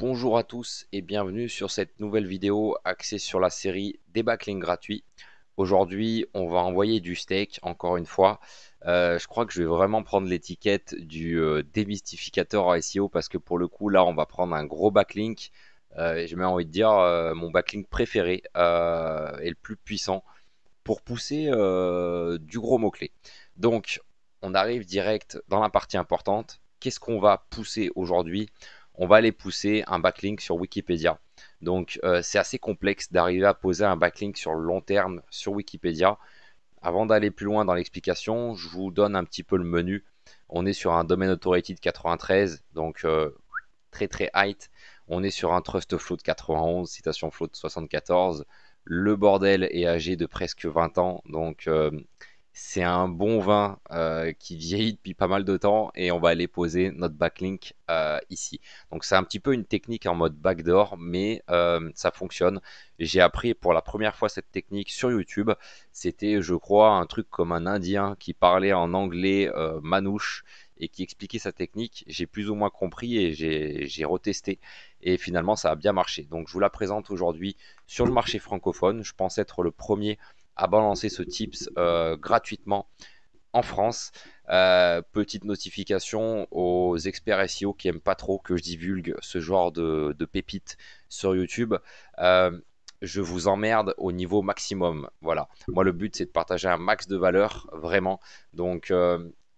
Bonjour à tous et bienvenue sur cette nouvelle vidéo axée sur la série des backlinks gratuits. Aujourd'hui, on va envoyer du steak, encore une fois. Euh, je crois que je vais vraiment prendre l'étiquette du euh, démystificateur SEO parce que pour le coup, là, on va prendre un gros backlink. Euh, J'ai même envie de dire euh, mon backlink préféré et le plus puissant pour pousser du gros mot-clé. Donc, on arrive direct dans la partie importante. Qu'est-ce qu'on va pousser aujourd'hui on va aller pousser un backlink sur Wikipédia. Donc euh, c'est assez complexe d'arriver à poser un backlink sur le long terme sur Wikipédia. Avant d'aller plus loin dans l'explication, je vous donne un petit peu le menu. On est sur un domaine authority de 93, donc euh, très très high On est sur un trust flow de 91, citation float de 74. Le bordel est âgé de presque 20 ans, donc euh, c'est un bon vin euh, qui vieillit depuis pas mal de temps et on va aller poser notre backlink euh, ici. Donc c'est un petit peu une technique en mode backdoor, mais euh, ça fonctionne. J'ai appris pour la première fois cette technique sur YouTube. C'était, je crois, un truc comme un Indien qui parlait en anglais manouche et qui expliquait sa technique. J'ai plus ou moins compris et j'ai retesté. Et finalement, ça a bien marché. Donc je vous la présente aujourd'hui sur le marché francophone. Je pense être le premier à balancer ce tips euh, gratuitement en France. Euh, petite notification aux experts SEO qui n'aiment pas trop que je divulgue ce genre de, pépites sur YouTube. Euh, je vous emmerde au niveau maximum. Voilà. Moi, le but, c'est de partager un max de valeur, vraiment. Donc,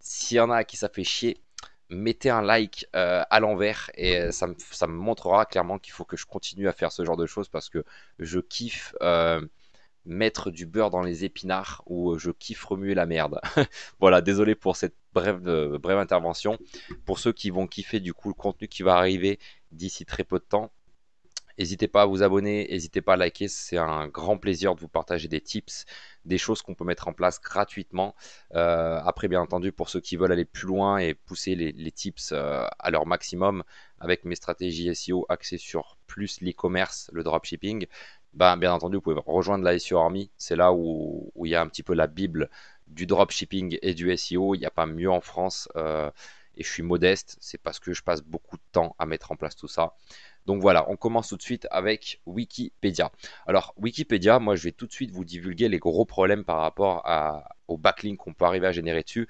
s'il y en a qui ça fait chier, mettez un like à l'envers et ça me montrera clairement qu'il faut que je continue à faire ce genre de choses parce que je kiffe mettre du beurre dans les épinards ou euh, je kiffe remuer la merde. voilà, désolé pour cette brève, euh, brève intervention. Pour ceux qui vont kiffer du coup le contenu qui va arriver d'ici très peu de temps, n'hésitez pas à vous abonner, n'hésitez pas à liker, c'est un grand plaisir de vous partager des tips, des choses qu'on peut mettre en place gratuitement. Euh, après, bien entendu, pour ceux qui veulent aller plus loin et pousser les, tips à leur maximum avec mes stratégies SEO axées sur plus l'e-commerce, le dropshipping, bah, bien entendu, vous pouvez rejoindre la SEO Army. C'est là où, il y a un petit peu la Bible du dropshipping et du SEO. Il n'y a pas mieux en France. Euh, et je suis modeste, c'est parce que je passe beaucoup de temps à mettre en place tout ça. Donc voilà, on commence tout de suite avec Wikipédia. Alors Wikipédia, moi je vais tout de suite vous divulguer les gros problèmes par rapport au backlink qu'on peut arriver à générer dessus.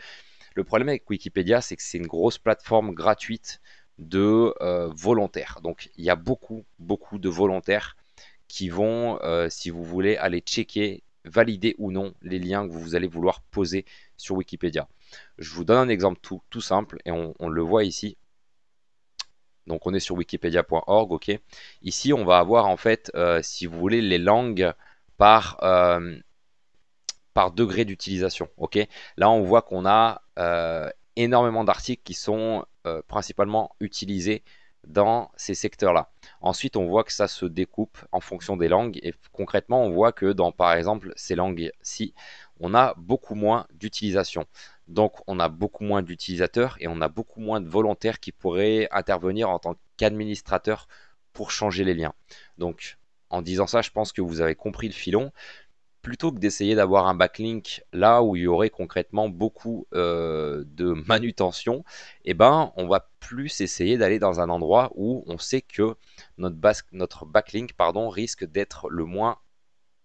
Le problème avec Wikipédia, c'est que c'est une grosse plateforme gratuite de euh, volontaires. Donc il y a beaucoup, beaucoup de volontaires qui vont, euh, si vous voulez, aller checker, valider ou non les liens que vous allez vouloir poser sur Wikipédia. Je vous donne un exemple tout, simple et on, le voit ici. Donc on est sur wikipedia.org, ok. Ici on va avoir en fait, euh, si vous voulez, les langues par, euh, par degré d'utilisation, ok. Là on voit qu'on a énormément d'articles qui sont principalement utilisés dans ces secteurs-là. Ensuite, on voit que ça se découpe en fonction des langues et concrètement, on voit que dans, par exemple, ces langues-ci, on a beaucoup moins d'utilisation. Donc, on a beaucoup moins d'utilisateurs et on a beaucoup moins de volontaires qui pourraient intervenir en tant qu'administrateurs pour changer les liens. Donc, en disant ça, je pense que vous avez compris le filon plutôt que d'essayer d'avoir un backlink là où il y aurait concrètement beaucoup euh, de manutention, eh ben, on va plus essayer d'aller dans un endroit où on sait que notre, notre backlink pardon, risque d'être le moins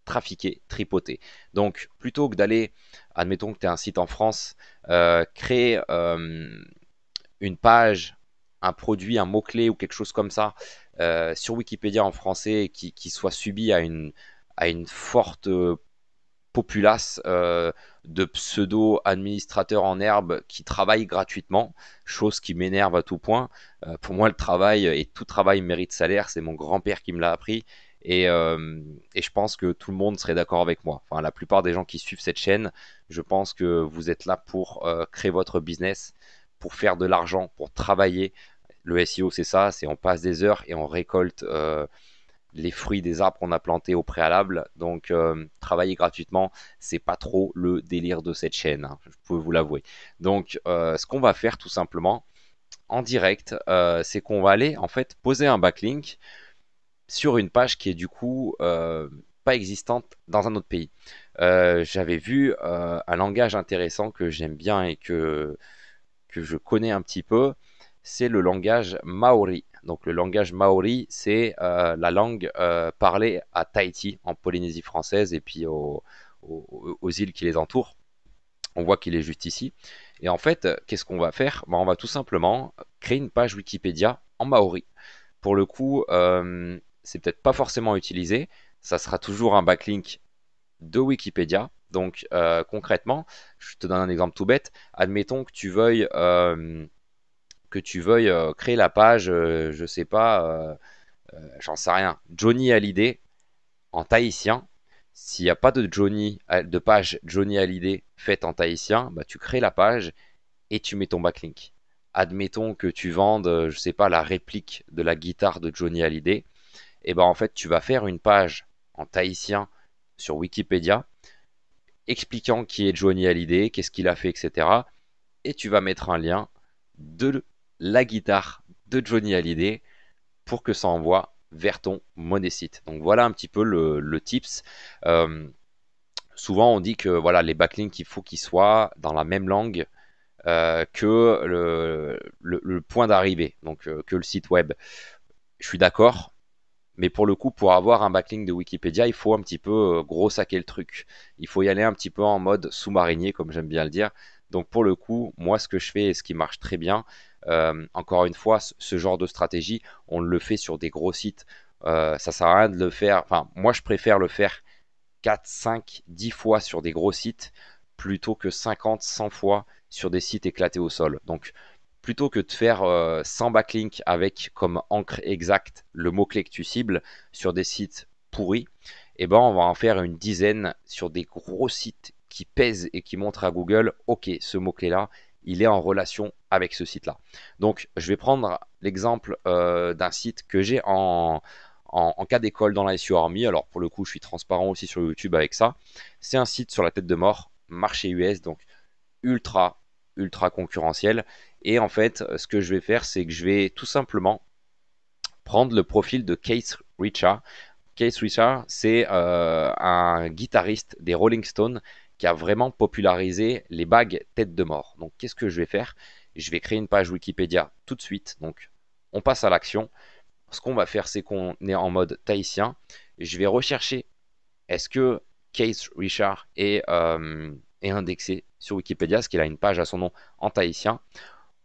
trafiqué, tripoté. Donc, plutôt que d'aller, admettons que tu as un site en France, euh, créer euh, une page, un produit, un mot-clé ou quelque chose comme ça sur Wikipédia en français qui, soit subi à une à une forte populace euh, de pseudo-administrateurs en herbe qui travaillent gratuitement, chose qui m'énerve à tout point. Euh, pour moi, le travail euh, et tout travail mérite salaire, c'est mon grand-père qui me l'a appris. Et, et, je pense que tout le monde serait d'accord avec moi. Enfin, la plupart des gens qui suivent cette chaîne, je pense que vous êtes là pour créer votre business, pour faire de l'argent, pour travailler. Le SEO, c'est ça, c'est on passe des heures et on récolte les fruits des arbres qu'on a plantés au préalable. Donc, euh, travailler gratuitement, c'est pas trop le délire de cette chaîne. Hein, je peux vous l'avouer. Donc, euh, ce qu'on va faire tout simplement en direct, euh, c'est qu'on va aller en fait poser un backlink sur une page qui est du coup pas existante dans un autre pays. J'avais vu un langage intéressant que j'aime bien et que, que je connais un petit peu. C'est le langage maori. Donc le langage maori, c'est euh, la langue euh, parlée à Tahiti, en Polynésie française, et puis aux îles qui les entourent. On voit qu'il est juste ici. Et en fait, qu'est-ce qu'on va faire ben, On va tout simplement créer une page Wikipédia en maori. Pour le coup, euh, c'est peut-être pas forcément utilisé. Ça sera toujours un backlink de Wikipédia. Donc euh, concrètement, je te donne un exemple tout bête. Admettons que tu veuilles que tu veuilles euh, créer la page, euh, je sais pas, euh, j'en sais rien, Johnny Hallyday en tahitien, s'il n'y a pas de Johnny, de page Johnny Hallyday faite en tahitien, bah, tu crées la page et tu mets ton backlink. Admettons que tu vendes, je sais pas, la réplique de la guitare de Johnny Hallyday, et eh ben en fait tu vas faire une page en tahitien sur Wikipédia, expliquant qui est Johnny Hallyday, qu'est-ce qu'il a fait, etc. Et tu vas mettre un lien de la guitare de Johnny Hallyday pour que ça envoie vers ton site, Donc voilà un petit peu le, tips. Euh, souvent on dit que voilà les backlinks il faut qu'ils soient dans la même langue euh, que le, point d'arrivée, donc euh, que le site web. Je suis d'accord, mais pour le coup, pour avoir un backlink de Wikipédia, il faut un petit peu gros saquer le truc. Il faut y aller un petit peu en mode sous-marinier, comme j'aime bien le dire. Donc pour le coup, moi, ce que je fais et ce qui marche très bien, euh, encore une fois, ce genre de stratégie, on le fait sur des gros sites. Euh, ça sert à rien de le faire. Enfin, moi, je préfère le faire 4, 5, 10 fois sur des gros sites plutôt que 50, 100 fois sur des sites éclatés au sol. Donc, plutôt que de faire 100 euh, backlinks avec comme encre exacte le mot-clé que tu cibles sur des sites pourris, eh ben, on va en faire une dizaine sur des gros sites qui pèsent et qui montrent à Google, ok, ce mot-clé-là, il est en relation avec ce site-là. Donc, je vais prendre l'exemple euh, d'un site que j'ai en, cas d'école dans la SU Army. Alors, pour le coup, je suis transparent aussi sur YouTube avec ça. C'est un site sur la tête de mort, marché US, donc ultra, ultra concurrentiel. Et en fait, ce que je vais faire, c'est que je vais tout simplement prendre le profil de Keith Richard. Case Richard, c'est euh, un guitariste des Rolling Stones qui a vraiment popularisé les bagues tête de mort. Donc qu'est-ce que je vais faire je vais créer une page Wikipédia tout de suite. Donc, on passe à l'action. Ce qu'on va faire, c'est qu'on est en mode tahitien. Je vais rechercher est-ce que Case Richard euh, est, indexé sur Wikipédia, Est-ce qu'il a une page à son nom en tahitien.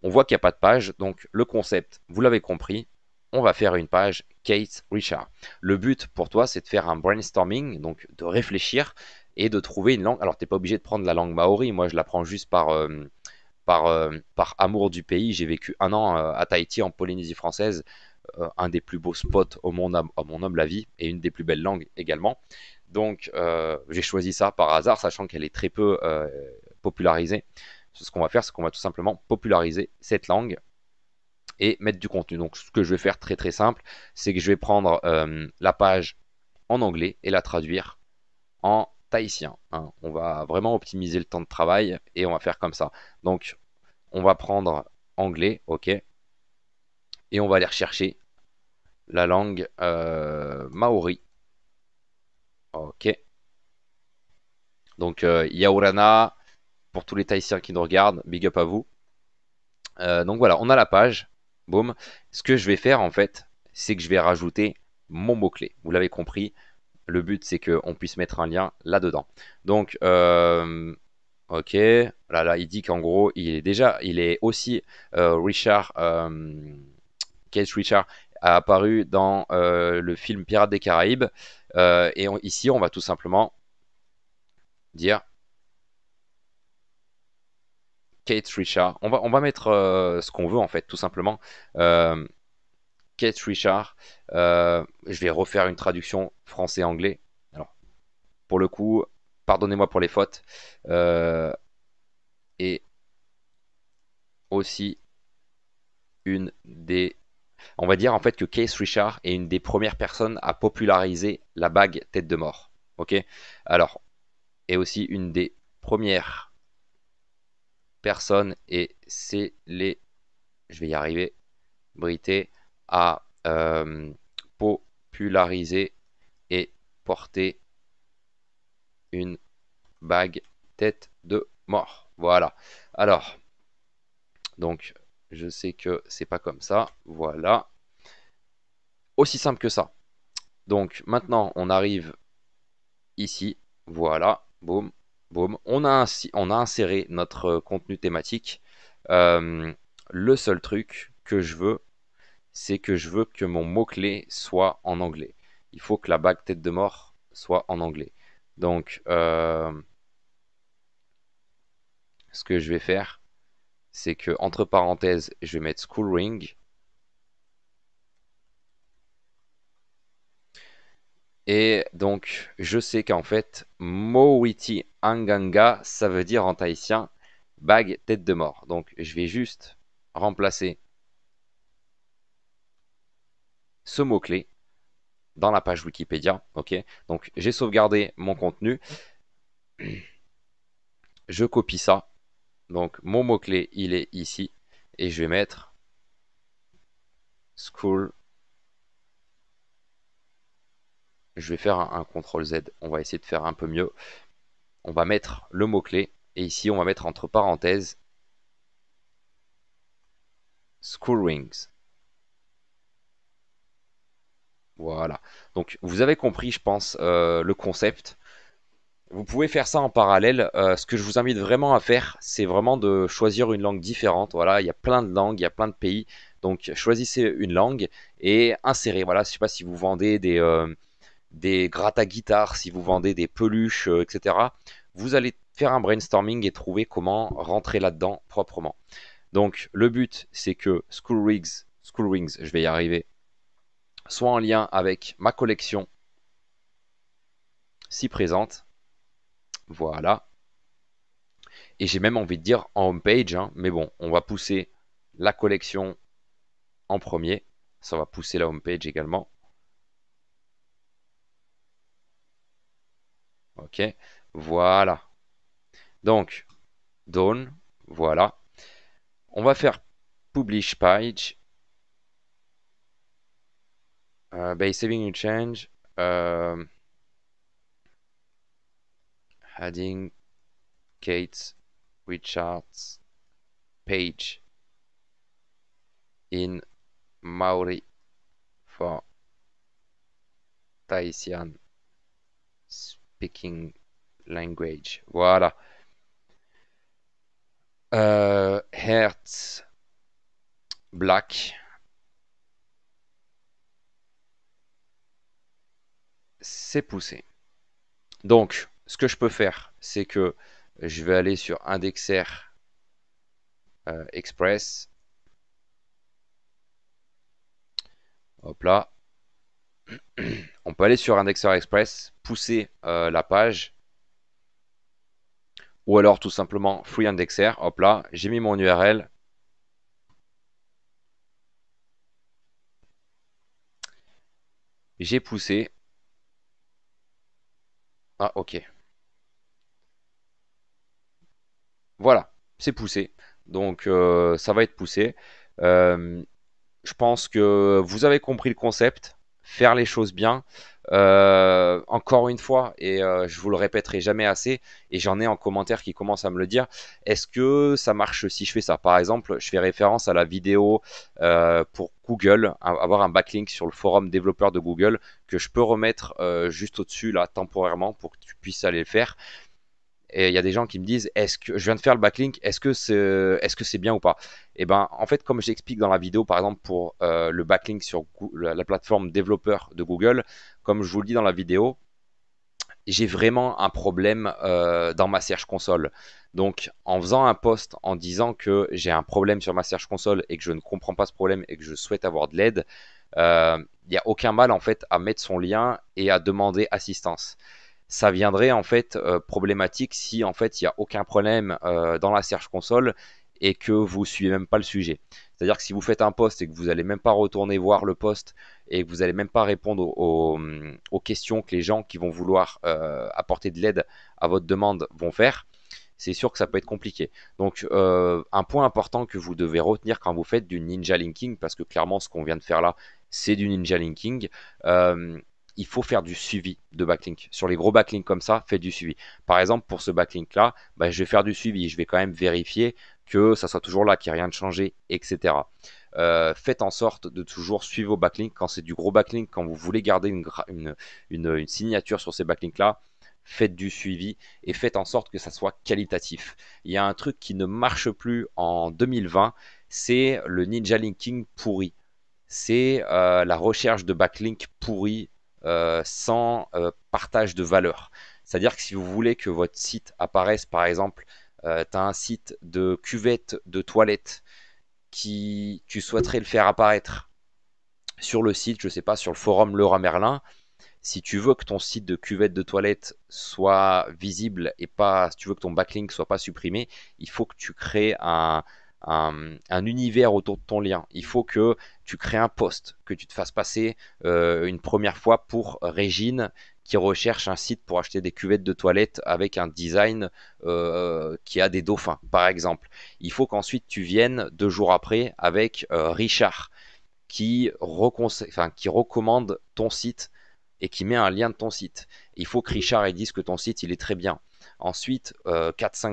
On voit qu'il n'y a pas de page, donc le concept, vous l'avez compris, on va faire une page Kate Richard. Le but pour toi, c'est de faire un brainstorming, donc de réfléchir et de trouver une langue. Alors, tu n'es pas obligé de prendre la langue maori, moi je la prends juste par, euh, euh, par, amour du pays. J'ai vécu un an euh, à Tahiti, en Polynésie française, euh, un des plus beaux spots au monde, à mon homme la vie, et une des plus belles langues également. Donc j'ai choisi ça par hasard, sachant qu'elle est très peu popularisée. Ce qu'on va faire, c'est qu'on va tout simplement populariser cette langue et mettre du contenu. Donc ce que je vais faire très très simple, c'est que je vais prendre la page en anglais et la traduire en Hein. On va vraiment optimiser le temps de travail et on va faire comme ça. Donc, on va prendre anglais, ok, et on va aller rechercher la langue euh, maori. Ok. Donc, euh, yaourana pour tous les Tahitiens qui nous regardent, big up à vous. Euh, donc voilà, on a la page. Boum. Ce que je vais faire en fait, c'est que je vais rajouter mon mot-clé. Vous l'avez compris, le but, c'est qu'on puisse mettre un lien là-dedans. Donc, euh, ok, là, là, il dit qu'en gros, il est déjà, il est aussi euh, Richard, euh, Richard a apparu dans euh, le film Pirates des Caraïbes. et on, ici, on va tout simplement dire Kate Richard. On va, on va mettre ce qu'on veut en fait, tout simplement case Richard. Euh, je vais refaire une traduction français-anglais. Alors, pour le coup, pardonnez-moi pour les fautes. Euh, et aussi une des on va dire en fait que Case Richard est une des premières personnes à populariser la bague tête de mort. Ok Alors, et aussi une des premières personnes, et c'est les. Je vais y arriver. Brité à euh, populariser et porter une bague tête de mort. Voilà. Alors, donc, je sais que c'est pas comme ça. Voilà. Aussi simple que ça. Donc, maintenant, on arrive ici. Voilà. Boum. Boum. On a, on a inséré notre contenu thématique. Euh, le seul truc que je veux, c'est que je veux que mon mot-clé soit en anglais. Il faut que la bague tête de mort soit en anglais. Donc, euh, ce que je vais faire, c'est que, entre parenthèses, je vais mettre School Ring. Et donc, je sais qu'en fait, Mowiti Anganga, ça veut dire en tahitien bague tête de mort. Donc, je vais juste remplacer ce mot-clé dans la page Wikipédia. Ok, donc j'ai sauvegardé mon contenu. Je copie ça. Donc mon mot-clé, il est ici. Et je vais mettre school. Je vais faire un, un CTRL Z. On va essayer de faire un peu mieux. On va mettre le mot-clé. Et ici, on va mettre entre parenthèses school rings. Voilà. Donc vous avez compris, je pense, euh, le concept. Vous pouvez faire ça en parallèle. Euh, ce que je vous invite vraiment à faire, c'est vraiment de choisir une langue différente. Voilà, il y a plein de langues, il y a plein de pays. Donc choisissez une langue et insérez. Voilà, je sais pas si vous vendez des, euh, des à guitare, si vous vendez des peluches, etc. Vous allez faire un brainstorming et trouver comment rentrer là-dedans proprement. Donc le but, c'est que School Rings, School Rings, je vais y arriver, soit en lien avec ma collection si présente. Voilà. Et j'ai même envie de dire en home page hein. mais bon, on va pousser la collection en premier. Ça va pousser la home page également. Ok, voilà. Donc, Dawn, voilà. On va faire publish page uh, by saving your change um, adding Kate Richards page in Maori for Tahitian speaking language. Voilà. Uh, Hertz black c'est poussé. Donc, ce que je peux faire, c'est que je vais aller sur Indexer euh, Express. Hop là. On peut aller sur Indexer Express, pousser euh, la page. Ou alors tout simplement Free Indexer. Hop là, j'ai mis mon URL. J'ai poussé. Ah, ok. Voilà, c'est poussé. Donc, euh, ça va être poussé. Euh, je pense que vous avez compris le concept. Faire les choses bien. Euh, encore une fois, et euh, je vous le répéterai jamais assez, et j'en ai en commentaire qui commence à me le dire, est-ce que ça marche si je fais ça Par exemple, je fais référence à la vidéo euh, pour Google, avoir un backlink sur le forum développeur de Google que je peux remettre juste au-dessus là temporairement pour que tu puisses aller le faire. Et il y a des gens qui me disent est-ce que je viens de faire le backlink Est-ce que c'est bien ou pas Et ben en fait comme j'explique dans la vidéo par exemple pour euh, le backlink sur la, plateforme développeur de Google, comme je vous le dis dans la vidéo, j'ai vraiment un problème euh, dans ma Search Console. Donc, en faisant un post en disant que j'ai un problème sur ma Search Console et que je ne comprends pas ce problème et que je souhaite avoir de l'aide, euh, il n'y a aucun mal en fait à mettre son lien et à demander assistance ça viendrait en fait euh, problématique si en fait il n'y a aucun problème euh, dans la Search Console et que vous suivez même pas le sujet. C'est-à-dire que si vous faites un post et que vous n'allez même pas retourner voir le post et que vous n'allez même pas répondre aux, questions que les gens qui vont vouloir euh, apporter de l'aide à votre demande vont faire, c'est sûr que ça peut être compliqué. Donc un point important que vous devez retenir quand vous faites du ninja linking, parce que clairement ce qu'on vient de faire là, c'est du ninja linking, il faut faire du suivi de backlink. Sur les gros backlinks comme ça, faites du suivi. Par exemple, pour ce backlink-là, bah, je vais faire du suivi. Je vais quand même vérifier que ça soit toujours là, qu'il n'y ait rien de changé, etc. Euh, faites en sorte de toujours suivre vos backlinks. Quand c'est du gros backlink, quand vous voulez garder une, signature sur ces backlinks-là, faites du suivi et faites en sorte que ça soit qualitatif. Il y a un truc qui ne marche plus en 2020, c'est le ninja linking pourri. C'est euh, la recherche de backlinks pourri euh, sans euh, partage de valeur. C'est-à-dire que si vous voulez que votre site apparaisse, par exemple, euh, tu as un site de cuvette de toilette qui tu souhaiterais le faire apparaître sur le site, je ne sais pas, sur le forum Laura Merlin, si tu veux que ton site de cuvette de toilette soit visible et pas, si tu veux que ton backlink soit pas supprimé, il faut que tu crées un, un, univers autour de ton lien. Il faut que tu crées un poste, que tu te fasses passer euh, une première fois pour Régine qui recherche un site pour acheter des cuvettes de toilette avec un design euh, qui a des dauphins, par exemple. Il faut qu'ensuite tu viennes deux jours après avec euh, Richard qui, qui recommande ton site et qui met un lien de ton site. Il faut que Richard dise que ton site il est très bien. Ensuite, 4-5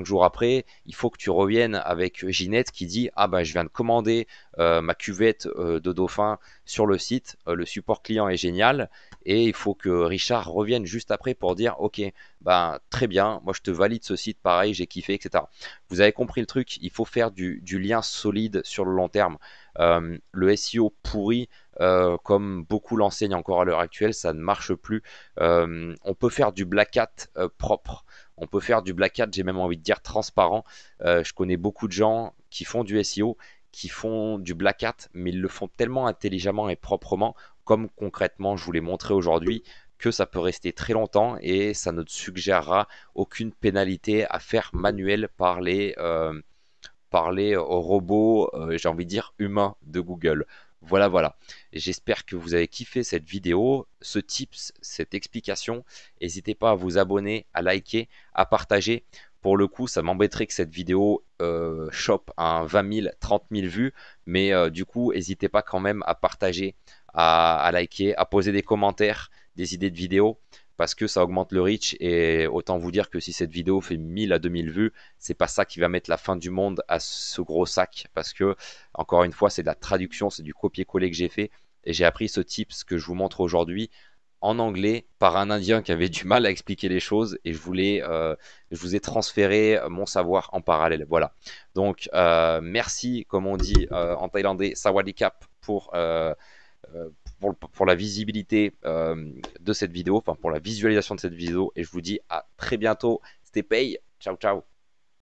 euh, jours après, il faut que tu reviennes avec Ginette qui dit Ah ben, je viens de commander euh, ma cuvette euh, de dauphin sur le site, le support client est génial. Et il faut que Richard revienne juste après pour dire Ok, ben, très bien, moi je te valide ce site, pareil, j'ai kiffé, etc. Vous avez compris le truc, il faut faire du lien solide sur le long terme. Euh, le SEO pourri, euh, comme beaucoup l'enseignent encore à l'heure actuelle, ça ne marche plus. Euh, on peut faire du black hat propre. On peut faire du black hat, j'ai même envie de dire transparent. je connais beaucoup de gens qui font du SEO, qui font du black hat, mais ils le font tellement intelligemment et proprement, comme concrètement je vous l'ai montré aujourd'hui, que ça peut rester très longtemps et ça ne suggérera aucune pénalité à faire manuel par les, parler au robot, euh, j'ai envie de dire humain de Google. Voilà, voilà. J'espère que vous avez kiffé cette vidéo, ce tips, cette explication. N'hésitez pas à vous abonner, à liker, à partager. Pour le coup, ça m'embêterait que cette vidéo euh, chope un 20 000, 30 000 vues. Mais euh, du coup, n'hésitez pas quand même à partager, à, à liker, à poser des commentaires, des idées de vidéos parce que ça augmente le reach et autant vous dire que si cette vidéo fait 1000 à 2000 vues, c'est pas ça qui va mettre la fin du monde à ce gros sac parce que encore une fois, c'est de la traduction, c'est du copier-coller que j'ai fait et j'ai appris ce ce que je vous montre aujourd'hui en anglais par un indien qui avait du mal à expliquer les choses et je voulais euh, je vous ai transféré mon savoir en parallèle voilà donc euh, merci comme on dit euh, en thaïlandais Kap pour euh, pour, la visibilité euh, de cette vidéo, enfin pour la visualisation de cette vidéo. Et je vous dis à très bientôt. C'était Pay. Ciao, ciao.